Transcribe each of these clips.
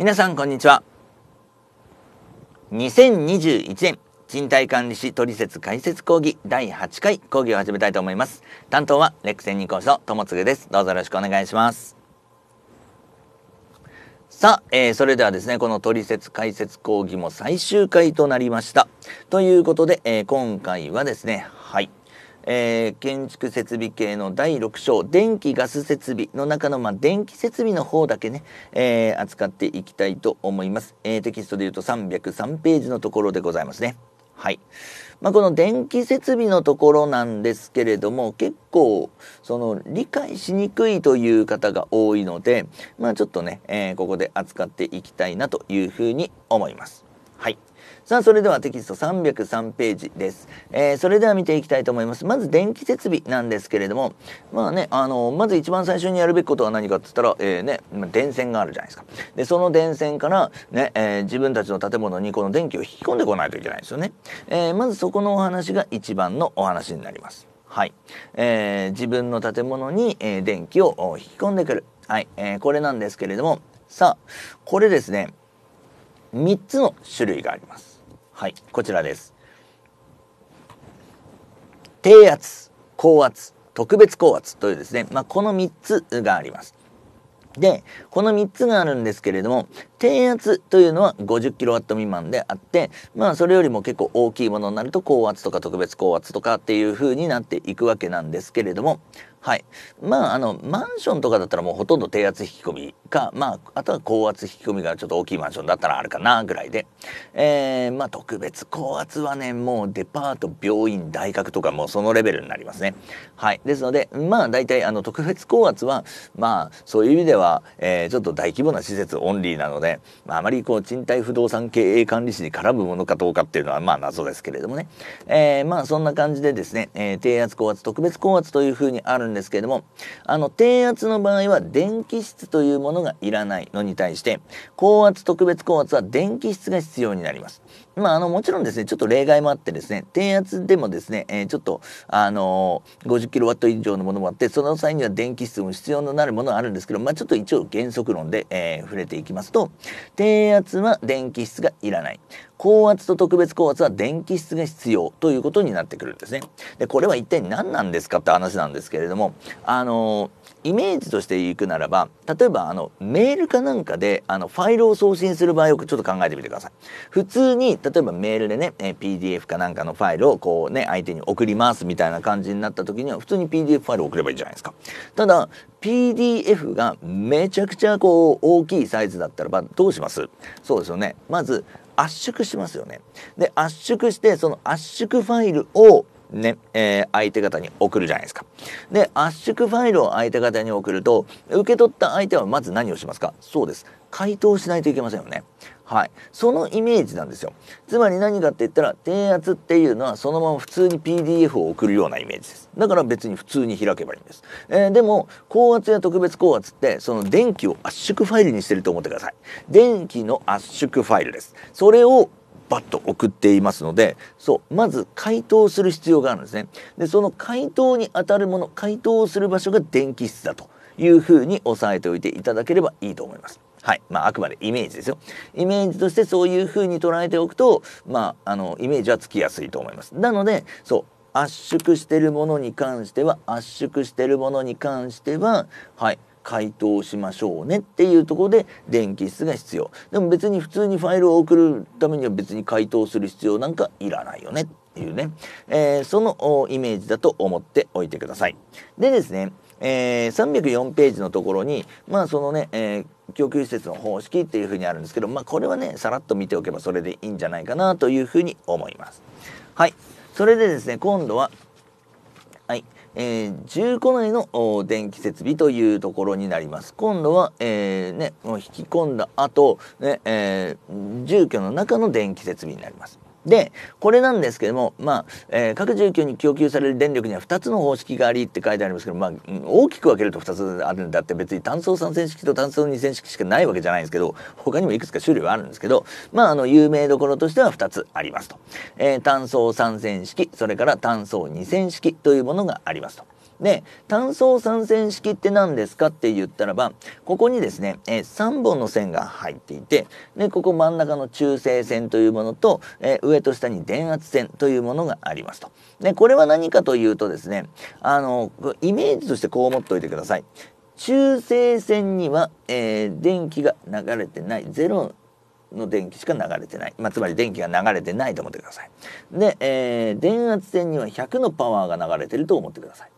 皆さんこんにちは2021年賃貸管理士取説解説講義第8回講義を始めたいと思います担当はレクセンニコースの友継ですどうぞよろしくお願いしますさあ、えー、それではですね、この取説解説講義も最終回となりました。ということで、えー、今回はですね、はい、えー、建築設備系の第6章電気ガス設備の中の、まあ、電気設備の方だけね、えー、扱っていきたいと思います、えー、テキストで言うと303ページのところでございますねはい、まあ、この電気設備のところなんですけれども結構その理解しにくいという方が多いのでまあちょっとね、えここで扱っていきたいなというふうに思いますはいさあ、それではテキスト303ページです。えー、それでは見ていきたいと思います。まず、電気設備なんですけれども、まあね、あの、まず一番最初にやるべきことは何かって言ったら、えー、ね、電線があるじゃないですか。で、その電線から、ね、えー、自分たちの建物にこの電気を引き込んでこないといけないんですよね。えー、まずそこのお話が一番のお話になります。はい。えー、自分の建物に、えー、電気を引き込んでくる。はい。えー、これなんですけれども、さあ、これですね、3つの種類があります。はい、こちらです。低圧、高圧、特別高圧というですね、まあ、この3つがあります。で、この3つがあるんですけれども、低圧というのは 50kW 未満であって、まあそれよりも結構大きいものになると高圧とか特別高圧とかっていう風になっていくわけなんですけれども、はい、まああのマンションとかだったらもうほとんど低圧引き込みか、まあ、あとは高圧引き込みがちょっと大きいマンションだったらあるかなぐらいで、えー、まあ、特別高圧はねもうデパート病院大学とかもうそのレベルになりますね。はい、ですのでまあ大体あの特別高圧はまあそういう意味では、えー、ちょっと大規模な施設オンリーなので、まあ、あまりこう賃貸不動産経営管理士に絡むものかどうかっていうのはまあ謎ですけれどもね、えー、まあそんな感じでですね、え低圧高圧特別高圧というふうにあるんですけれども、あの、低圧の場合は電気質というものがいらないのに対して、高圧特別高圧は電気質が必要になります。まあ、あのもちろんですねちょっと例外もあってですね低圧でもですね、えー、ちょっとあのー、50kW 以上のものもあってその際には電気室も必要になるものはあるんですけど、まあ、ちょっと一応原則論で、えー、触れていきますと低圧は電気室がいらない高圧と特別高圧は電気質が必要ということになってくるんですね。でこれは一体何なんですかって話なんですけれどもあのーイメージとしていくならば例えばあのメールかなんかであのファイルを送信する場合をちょっと考えてみてください普通に例えばメールでね、え PDF かなんかのファイルをこうね相手に送りますみたいな感じになった時には普通に PDF ファイルを送ればいいじゃないですかただ PDF がめちゃくちゃこう大きいサイズだったらばどうしますそうですよねまず圧縮しますよねで圧縮してその圧縮ファイルをね、えー、相手方に送るじゃないですか。で、圧縮ファイルを相手方に送ると、受け取った相手はまず何をしますかそうです。回答しないといけませんよね。はい。そのイメージなんですよ。つまり何かって言ったら、低圧っていうのはそのまま普通に PDF を送るようなイメージです。だから別に普通に開けばいいんです。えー、でも、高圧や特別高圧って、その電気を圧縮ファイルにしてると思ってください。電気の圧縮ファイルです。それをバッと送っていますのでそうまず回答する必要があるんですねでその回答にあたるもの解凍する場所が電気室だというふうに押さえておいていただければいいと思いますはい。まあ、あくまでイメージですよ。イメージとしてそういう風に捉えておくと、まあ、あの、イメージはつきやすいと思います。なので、そう、圧縮してるものに関しては圧縮してるものに関してははい回答しましょうねっていうとこで電気質が必要でも別に普通にファイルを送るためには別に回答する必要なんかいらないよねっていうね、えー、そのイメージだと思っておいてくださいでですね、えー、304ページのところにまあそのね、えー、供給施設の方式っていうふうにあるんですけど、まあ、これはねさらっと見ておけばそれでいいんじゃないかなというふうに思いますはいそれでですね今度はえー、15台の電気設備というところになります。今度は、えー、ね、もう引き込んだ後、ねえー、住居の中の電気設備になります。でこれなんですけども、まあえー、各住居に供給される電力には2つの方式がありって書いてありますけど、まあ、大きく分けると2つあるんだって別に単素3線式と単素2線式しかないわけじゃないんですけど他にもいくつか種類はあるんですけど、まあ、あの有名どころとしては2つありますと、えー、単層3線式それから単素2線式というものがありますと。で、単層三線式って何ですかって言ったらば、ここにですね、え3本の線が入っていて、で、ここ真ん中の中性線というものと、え上と下に電圧線というものがありますと。で、これは何かというとですね、あの、イメージとしてこう思っておいてください。中性線には、えー、電気が流れてない0の電気しか流れてない、まあ、つまり電気が流れてないと思ってくださいで、えー、電圧線には100のパワーが流れてると思ってください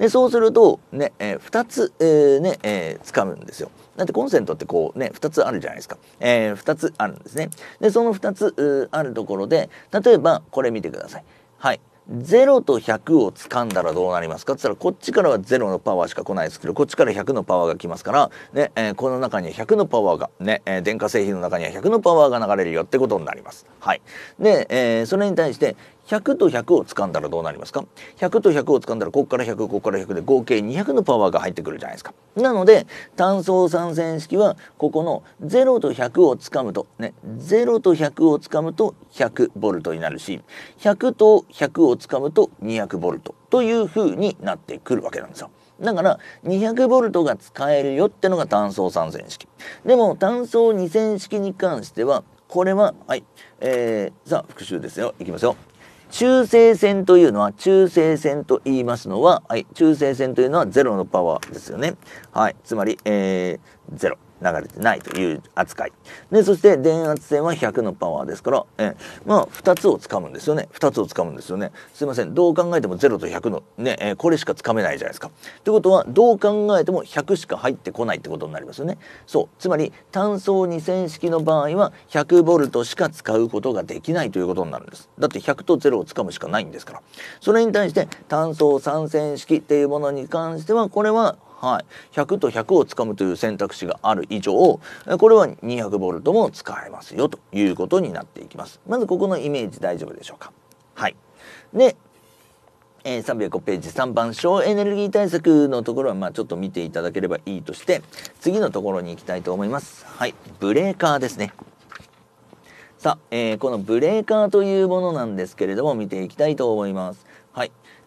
でそうするとね、えー、2つ、えー、ね、えー、掴むんですよ。だってコンセントってこうね2つあるじゃないですか、えー、2つあるんですね。でその2つあるところで例えばこれ見てください。はい0と100を掴んだらどうなりますかって言ったらこっちからは0のパワーしか来ないですけどこっちから100のパワーが来ますから、ねえー、この中には100のパワーが、ねえー、電化製品の中には100のパワーが流れるよってことになります。はい、で、えー、それに対して100と100を掴んだらどうなりますか100と100を掴んだらここから100ここから100で合計200のパワーが入ってくるじゃないですか。なので単相三線式はここの0と100を掴むとね0と100を掴むと 100V になるし100と100を掴むと 200V というふうになってくるわけなんですよ。だから 200V が使えるよってのが単相三線式。でも単相二線式に関してはこれははい、えー、さあ復習ですよいきますよ。中性線というのは中性線と言いますのは、はい、中性線というのは0のパワーですよね。はい、つまり、えー、0。流れてないという扱い。で、そして電圧線は100のパワーですから、えー、まあ、2つを掴むんですよね。2つを掴むんですよね。すいません。どう考えても0と100の、ね、えー、これしか掴めないじゃないですか。ってことは、どう考えても100しか入ってこないってことになりますよね。そう。つまり、単層2000式の場合は、100ボルトしか使うことができないということになるんです。だって100と0を掴むしかないんですから。それに対して、単層3000式っていうものに関しては、これははい、100と100をつかむという選択肢がある以上これは 200V も使えますよということになっていきますまずここのイメージ大丈夫でしょうかはいで、え305ページ3番省エネルギー対策のところはまあちょっと見ていただければいいとして次のところに行きたいと思いますはいブレーカーですねさあ、えー、このブレーカーというものなんですけれども見ていきたいと思います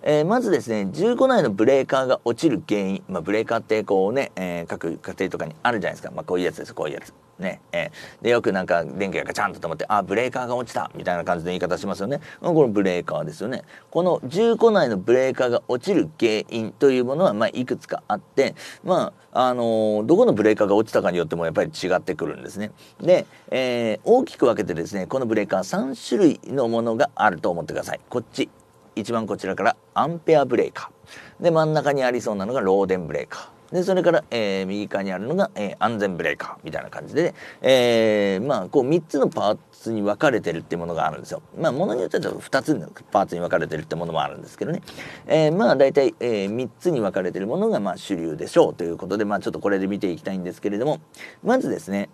えー、まずですね15内のブレーカーが落ちる原因、まあ、ブレーカーってこうね、えー、各家庭とかにあるじゃないですか、まあ、こういうやつですこういうやつ。ねえー、でよくなんか電気がガチャンと止まって「あブレーカーが落ちた」みたいな感じの言い方しますよね。このブレーカーですよね。この重5内のブレーカーが落ちる原因というものは、まあ、いくつかあって、まああのー、どこのブレーカーが落ちたかによってもやっぱり違ってくるんですね。で、えー、大きく分けてですねこのブレーカー3種類のものがあると思ってください。こっち一番こちらからアンペアブレーカーで真ん中にありそうなのがローデンブレーカーでそれから、えー、右側にあるのが、えー、安全ブレーカーみたいな感じで、えー、まあこう3つのパーツに分かれてるってものがあるんですよ。まあものによっては2つのパーツに分かれてるってものもあるんですけどね、えまあ大体、え3つに分かれてるものがまあ主流でしょうということでまあちょっとこれで見ていきたいんですけれどもまずですね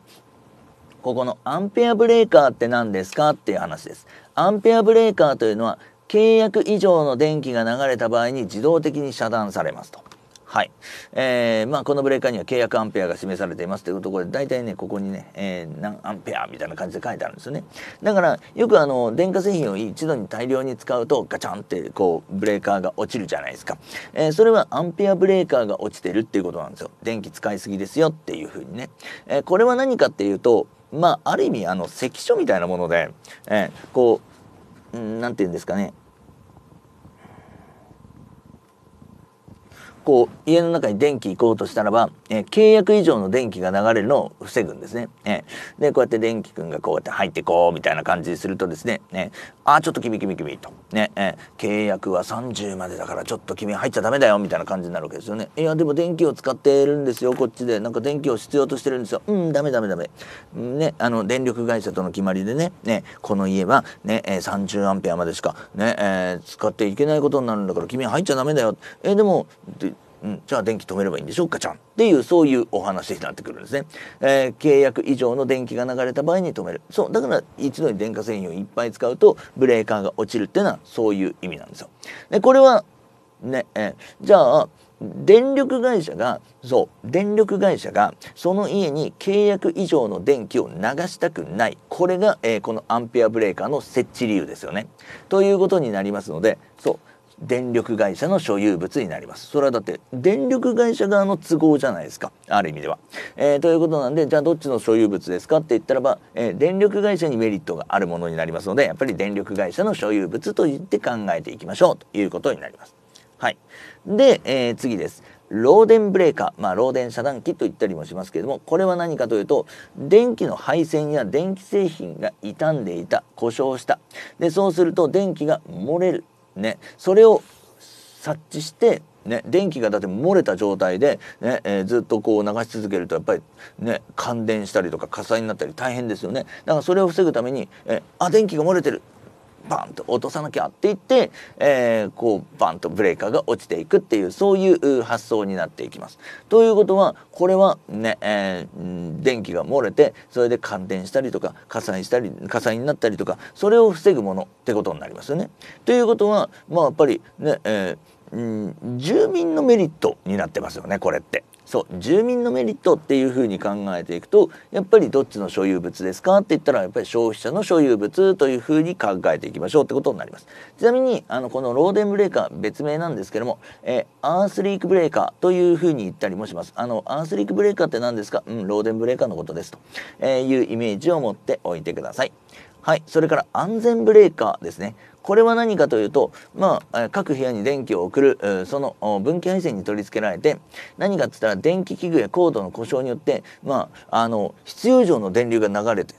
ここのアンペアブレーカーって何ですかっていう話です。アンペアブレーカーというのは契約以上の電気が流れた場合に自動的に遮断されますと。はい。えー、まあ、このブレーカーには契約アンペアが示されていますというところで、大体ね、ここにね、えー、何アンペアみたいな感じで書いてあるんですよね。だから、よくあの、電化製品を一度に大量に使うと、ガチャンって、こう、ブレーカーが落ちるじゃないですか。えー、それはアンペアブレーカーが落ちてるっていうことなんですよ。電気使いすぎですよっていうふうにね。えー、これは何かっていうと、まあ、ある意味、あの、関所みたいなもので、えー、こう、何て言うんですかねこう家の中に電気行こうとしたらば、えー、契約以上の電気が流れるのを防ぐんですね。えー、でこうやって電気くんがこうやって入ってこうみたいな感じにするとですね「ねあちょっと君君君」と、ねえー、契約は30までだからちょっと君入っちゃダメだよ」みたいな感じになるわけですよね。いやでも電気を使ってるんですよこっちでなんか電気を必要としてるんですよ。うんダメダメダメ。ねあの電力会社との決まりでねねこの家はね30アンペアまでしかね、えー、使っていけないことになるんだから君入っちゃダメだよ。えー、でもうん、じゃあ電気止めればいいんでしょうかちゃんっていうそういうお話になってくるんですね、えー、契約以上の電気が流れた場合に止めるそうだから一度に電化製品をいっぱい使うとブレーカーが落ちるっていうのはそういう意味なんですよでこれはね、えー、じゃあ電力会社がそう電力会社がその家に契約以上の電気を流したくないこれが、えー、このアンペアブレーカーの設置理由ですよね。ということになりますのでそう電力会社の所有物になりますそれはだって電力会社側の都合じゃないですかある意味では、えー、ということなんでじゃあどっちの所有物ですかって言ったらば、えー、電力会社にメリットがあるものになりますのでやっぱり電力会社の所有物と言って考えていきましょうということになりますはいで、えー、次です漏電ブレーカー、まあ、漏電遮断器と言ったりもしますけれどもこれは何かというと電気の配線や電気製品が傷んでいた故障したでそうすると電気が漏れるね、それを察知してね、電気がだって漏れた状態でね、えー、ずっとこう流し続けるとやっぱり、ね、感電したりとか火災になったり大変ですよねだからそれを防ぐために「えあ電気が漏れてるバンと落とさなきゃって言って、えー、こうバンとブレーカーが落ちていくっていうそういう発想になっていきます。ということはこれはね、えー、電気が漏れてそれで感電したりとか火災したり火災になったりとかそれを防ぐものってことになりますよね。ということはまあやっぱりね、えー、うん、住民のメリットになってますよねこれって。そう住民のメリットっていうふうに考えていくとやっぱりどっちの所有物ですかって言ったらやっぱり消費者の所有物というふうに考えていきましょうってことになりますちなみにあのこのローデンブレーカー別名なんですけども、えアースリークブレーカーというふうに言ったりもしますあのアースリークブレーカーって何ですかうんローデンブレーカーのことですというイメージを持っておいてくださいはい、それから安全ブレーカーですね。これは何かというと、まあ、各部屋に電気を送る、その分岐配線に取り付けられて、何かっつったら電気器具やコードの故障によって、まあ、あの、必要以上の電流が流れて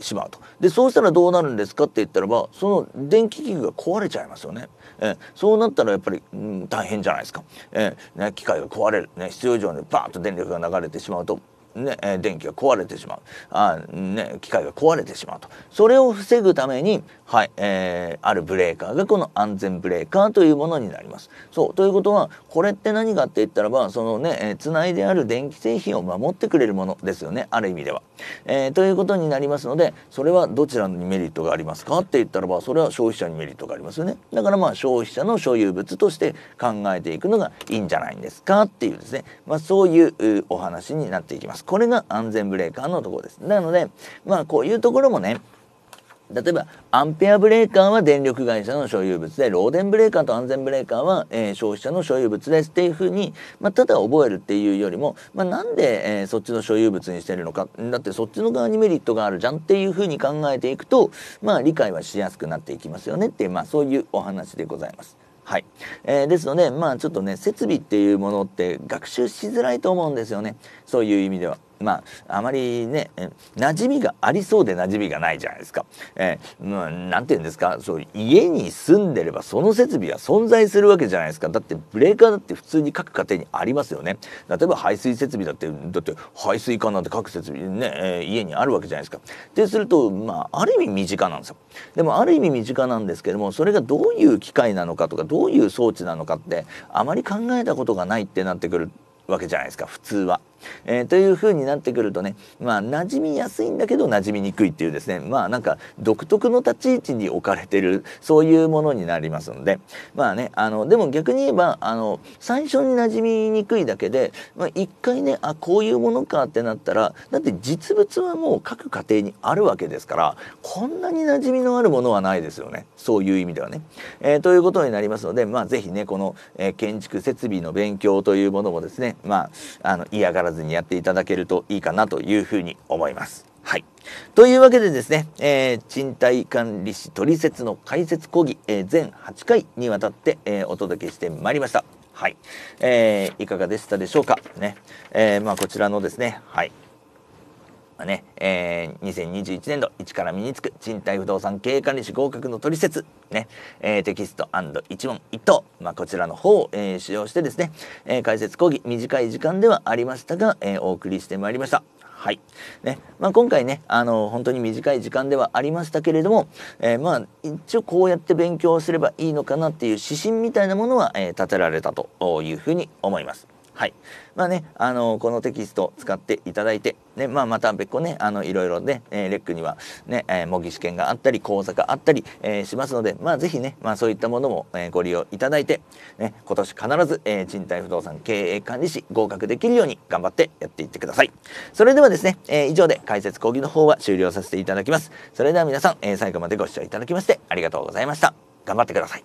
しまうと。で、そうしたらどうなるんですかって言ったらば、その電気器具が壊れちゃいますよね。えそうなったらやっぱり、うん、大変じゃないですか。えね、機械が壊れる。ね、必要以上にバーッと電力が流れてしまうと。ね、電気が壊れてしまうあ、ね、機械が壊れてしまうとそれを防ぐために、はいえー、あるブレーカーがこの安全ブレーカーというものになります。そうということはこれって何かって言ったらばそのねつないである電気製品を守ってくれるものですよねある意味では、えー、ということになりますのでそれはどちらにメリットがありますかって言ったらばそれは消費者にメリットがありますよねだからまあ消費者の所有物として考えていくのがいいんじゃないんですかっていうですね、まあ、そういうお話になっていきます。これが安全ブレーカーのところです。なので、まあこういうところもね、例えばアンペアブレーカーは電力会社の所有物で漏電ブレーカーと安全ブレーカーは、えー、消費者の所有物ですっていうふうに、まあ、ただ覚えるっていうよりも、まあ、なんで、えー、そっちの所有物にしてるのかだってそっちの側にメリットがあるじゃんっていうふうに考えていくと、まあ、理解はしやすくなっていきますよねっていう、まあ、そういうお話でございます。はいえー、ですのでまあちょっとね設備っていうものって学習しづらいと思うんですよねそういう意味では。まああまりね馴染みがありそうで馴染みがないじゃないですか。えー、まあ、なんて言うんですかそう家に住んでればその設備は存在するわけじゃないですかだってブレーカーだって普通に各家庭にありますよね。例えば排水設備だってだって排水管なんて各設備ね、えー、家にあるわけじゃないですか。ってするとまあある意味身近なんですよ。でもある意味身近なんですけどもそれがどういう機械なのかとかどういう装置なのかってあまり考えたことがないってなってくるわけじゃないですか普通は。えー、というふうになってくるとねまあ馴染みやすいんだけど馴染みにくいっていうですねまあなんか独特の立ち位置に置かれてるそういうものになりますのでまあねあのでも逆に言えばあの最初に馴染みにくいだけで、まあ、一回ねあこういうものかってなったらだって実物はもう各家庭にあるわけですからこんなに馴染みのあるものはないですよねそういう意味ではね。えー、ということになりますのでまあ是非ねこの、えー、建築設備の勉強というものもですねまああの嫌がららずにやっていただけるといいかなというふうに思います。はい。というわけでですね、えー、賃貸管理士取説の解説講義、えー、全8回にわたって、えー、お届けしてまいりました。はい。えー、いかがでしたでしょうか。ね。えまあ、こちらのですね、はい。まあ、ね、えー、2021年度一から身につく賃貸不動産経営管理士合格の取説ね、えー、テキスト一問一答、まあ、こちらの方を、えー、使用してですね、えー、解説講義短い時間ではありましたが、えー、お送りしてまいりました。はいねまあ、今回ねあの本当に短い時間ではありましたけれども、えー、まあ一応こうやって勉強すればいいのかなっていう指針みたいなものは、えー、立てられたというふうに思います。はいまあね、あのこのテキストを使っていただいて、ね、まあ、また別個ねあのいろいろね、えー、レックにはね、えー、模擬試験があったり講座があったり、えー、しますので、まあ、ぜひね、まあ、そういったものも、えー、ご利用いただいて、ね、今年必ず、えー、賃貸不動産経営管理士合格できるように頑張ってやっていってくださいそれではですね、えー、以上で解説講義の方は終了させていただきますそれでは皆さん、えー、最後までご視聴いただきましてありがとうございました頑張ってください